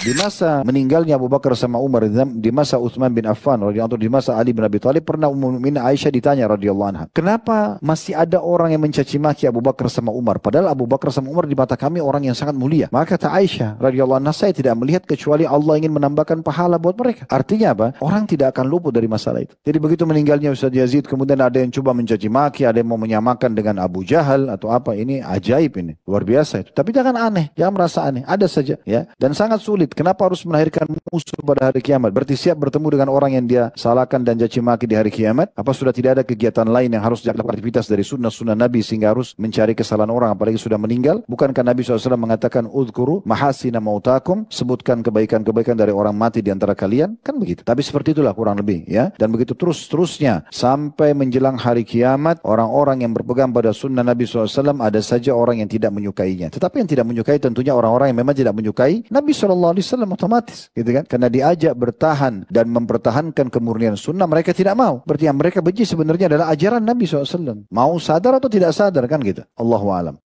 Di masa meninggalnya Abu Bakar sama Umar, di masa Utsman bin Affan radhiyallahu di masa Ali bin Abi Thalib pernah Ummu Mukminin Aisyah ditanya radhiyallahu anha, "Kenapa masih ada orang yang mencaci maki Abu Bakar sama Umar? Padahal Abu Bakar sama Umar di mata kami orang yang sangat mulia." Maka kata Aisyah radhiyallahu anha, "Saya tidak melihat kecuali Allah ingin menambahkan pahala buat mereka." Artinya apa? Orang tidak akan luput dari masalah itu. Jadi begitu meninggalnya Ustaz Yazid, kemudian ada yang coba mencaci maki, ada yang mau menyamakan dengan Abu Jahal atau apa, ini ajaib ini. Luar biasa itu. Tapi jangan aneh, jangan merasa aneh. Ada saja ya. Dan sangat sulit tauhid. Kenapa harus melahirkan musuh pada hari kiamat? Berarti siap bertemu dengan orang yang dia salahkan dan caci maki di hari kiamat? Apa sudah tidak ada kegiatan lain yang harus dilakukan aktivitas dari sunnah-sunnah Nabi sehingga harus mencari kesalahan orang apalagi sudah meninggal? Bukankah Nabi SAW mengatakan udhkuru mahasina mautakum sebutkan kebaikan-kebaikan dari orang mati di antara kalian? Kan begitu. Tapi seperti itulah kurang lebih ya. Dan begitu terus-terusnya sampai menjelang hari kiamat orang-orang yang berpegang pada sunnah Nabi SAW ada saja orang yang tidak menyukainya. Tetapi yang tidak menyukai tentunya orang-orang yang memang tidak menyukai Nabi SAW Wasallam otomatis gitu kan karena diajak bertahan dan mempertahankan kemurnian sunnah mereka tidak mau berarti yang mereka benci sebenarnya adalah ajaran Nabi SAW mau sadar atau tidak sadar kan gitu Allahu alam